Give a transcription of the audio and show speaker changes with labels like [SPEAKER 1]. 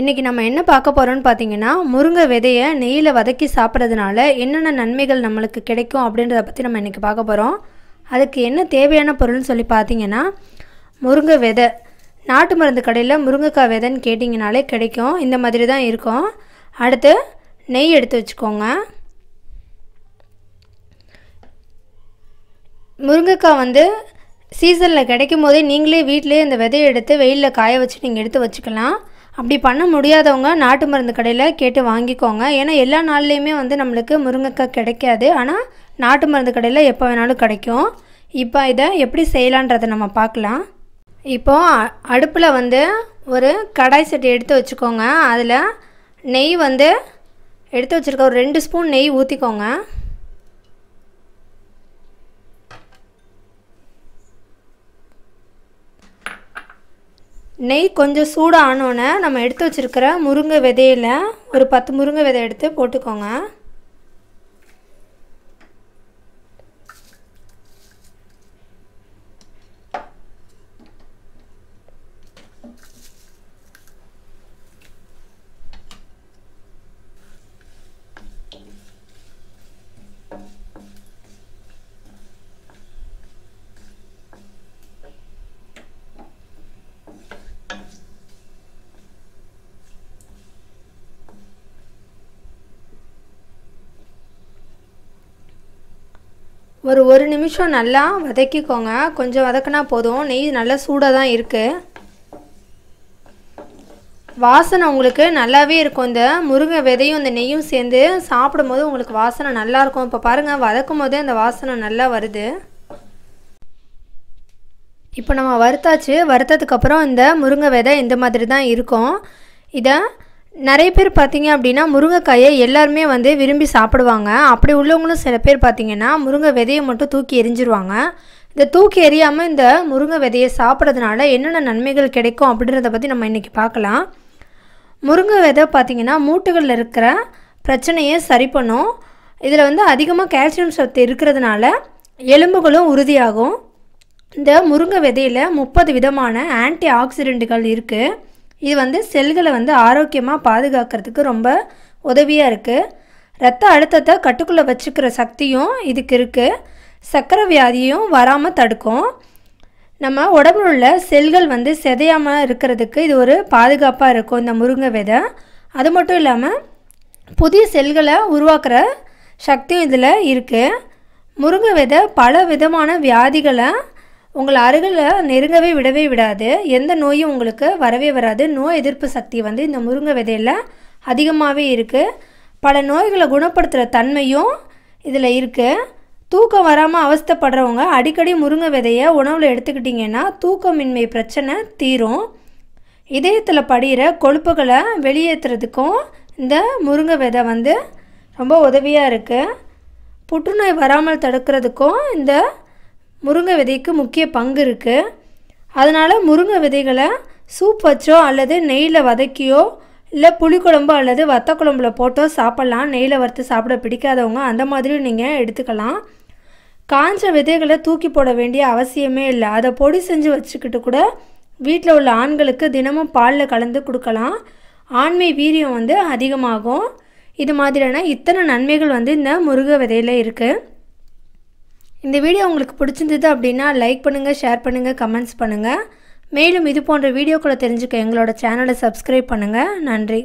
[SPEAKER 1] இன்றைக்கி நம்ம என்ன பார்க்க போகிறோம்னு பார்த்தீங்கன்னா முருங்கை விதையை நெய்யில் வதக்கி சாப்பிட்றதுனால என்னென்ன நன்மைகள் நம்மளுக்கு கிடைக்கும் அப்படின்றத பற்றி நம்ம இன்றைக்கி பார்க்க போகிறோம் அதுக்கு என்ன தேவையான பொருள்னு சொல்லி பார்த்தீங்கன்னா முருங்கை விதை நாட்டு மருந்து கடையில் முருங்கைக்காய் விதைன்னு கேட்டிங்கனாலே கிடைக்கும் இந்த மாதிரி தான் இருக்கும் அடுத்து நெய் எடுத்து வச்சுக்கோங்க முருங்கைக்காய் வந்து சீசனில் கிடைக்கும் போதே நீங்களே வீட்டிலே இந்த விதையை எடுத்து வெயிலில் காய வச்சு நீங்கள் எடுத்து வச்சுக்கலாம் அப்படி பண்ண முடியாதவங்க நாட்டு மருந்து கடையில் கேட்டு வாங்கிக்கோங்க ஏன்னா எல்லா நாள்லேயுமே வந்து நம்மளுக்கு முருங்கைக்காய் கிடைக்காது ஆனால் நாட்டு மருந்து கடையில் எப்போ வேணாலும் கிடைக்கும் இப்போ இதை எப்படி செய்யலான்றதை நம்ம பார்க்கலாம் இப்போது அடுப்பில் வந்து ஒரு கடாய் செட்டு எடுத்து வச்சுக்கோங்க அதில் நெய் வந்து எடுத்து வச்சுருக்க ஒரு ரெண்டு ஸ்பூன் நெய் ஊற்றிக்கோங்க நெய் கொஞ்சம் சூடாக நம்ம எடுத்து வச்சுருக்கிற முருங்கை விதையில ஒரு பத்து முருங்கை விதை எடுத்து போட்டுக்கோங்க ஒரு ஒரு நிமிஷம் நல்லா வதக்கிக்கோங்க கொஞ்சம் வதக்கினா போதும் நெய் நல்லா சூடாக தான் இருக்குது வாசனை உங்களுக்கு நல்லாவே இருக்கும் இந்த முருங்கை விதையும் இந்த நெய்யும் சேர்ந்து சாப்பிடும்போது உங்களுக்கு வாசனை நல்லாயிருக்கும் இப்போ பாருங்கள் வதக்கும் போதே அந்த வாசனை நல்லா வருது இப்போ நம்ம வறுத்தாச்சு வறுத்ததுக்கப்புறம் இந்த முருங்கை விதை இந்த மாதிரி தான் இருக்கும் இதை நிறைய பேர் பார்த்தீங்க அப்படின்னா முருங்கைக்காயை எல்லாருமே வந்து விரும்பி சாப்பிடுவாங்க அப்படி உள்ளவங்களும் சில பேர் பார்த்தீங்கன்னா முருங்கை விதையை மட்டும் தூக்கி எரிஞ்சிருவாங்க இந்த தூக்கி எறியாமல் இந்த முருங்கை விதையை சாப்பிட்றதுனால என்னென்ன நன்மைகள் கிடைக்கும் அப்படின்றத பற்றி நம்ம இன்றைக்கி பார்க்கலாம் முருங்கை விதை பார்த்திங்கன்னா மூட்டுகளில் இருக்கிற பிரச்சனையை சரி பண்ணும் இதில் வந்து அதிகமாக கால்சியம் சத்து இருக்கிறதுனால எலும்புகளும் உறுதியாகும் இந்த முருங்கை விதையில் முப்பது விதமான ஆன்டி ஆக்சிடெண்ட்டுகள் இருக்குது இது வந்து செல்களை வந்து ஆரோக்கியமாக பாதுகாக்கிறதுக்கு ரொம்ப உதவியாக இருக்குது ரத்த அழுத்தத்தை கட்டுக்குள்ளே வச்சுக்கிற சக்தியும் இதுக்கு இருக்குது சர்க்கரை வியாதியும் வராமல் தடுக்கும் நம்ம உடம்புல உள்ள செல்கள் வந்து செதையாமல் இருக்கிறதுக்கு இது ஒரு பாதுகாப்பாக இருக்கும் இந்த முருங்கை விதை அது மட்டும் இல்லாமல் புதிய செல்களை உருவாக்குற சக்தியும் இதில் இருக்குது முருங்கை விதை பல விதமான வியாதிகளை உங்களை அருகில் நெருங்கவே விடவே விடாது எந்த நோயும் உங்களுக்கு வரவே வராது நோய் எதிர்ப்பு சக்தி வந்து இந்த முருங்கை விதையில் அதிகமாகவே இருக்குது பல நோய்களை குணப்படுத்துகிற தன்மையும் இதில் இருக்குது தூக்கம் வராமல் அவஸ்தப்படுறவங்க அடிக்கடி முருங்கை விதையை உணவில் எடுத்துக்கிட்டிங்கன்னா தூக்கமின்மை பிரச்சனை தீரும் இதயத்தில் படிகிற கொழுப்புகளை வெளியேற்றுறதுக்கும் இந்த முருங்கை விதை வந்து ரொம்ப உதவியாக இருக்குது புற்றுநோய் வராமல் தடுக்கிறதுக்கும் இந்த முருங்கை விதைக்கு முக்கிய பங்கு இருக்குது அதனால் முருங்கை விதைகளை சூப் வச்சோ அல்லது நெய்யில் வதக்கியோ இல்லை புளிக்குழம்பு அல்லது வத்த குழம்புல போட்டோ சாப்பிட்லாம் நெய்யில் வறுத்து சாப்பிட பிடிக்காதவங்க அந்த மாதிரியும் நீங்கள் எடுத்துக்கலாம் காஞ்ச விதைகளை தூக்கி போட வேண்டிய அவசியமே இல்லை அதை பொடி செஞ்சு வச்சுக்கிட்டு கூட வீட்டில் உள்ள ஆண்களுக்கு தினமும் பாலில் கலந்து கொடுக்கலாம் ஆண்மை வீரியம் வந்து அதிகமாகும் இது மாதிரியான இத்தனை நன்மைகள் வந்து இந்த முருகை விதையில் இருக்குது இந்த வீடியோ உங்களுக்கு பிடிச்சிருந்தது அப்படின்னா லைக் பண்ணுங்கள் ஷேர் பண்ணுங்கள் கமெண்ட்ஸ் பண்ணுங்கள் மேலும் இது போன்ற வீடியோக்களை தெரிஞ்சுக்க எங்களோட சேனலை சப்ஸ்கிரைப் பண்ணுங்கள் நன்றி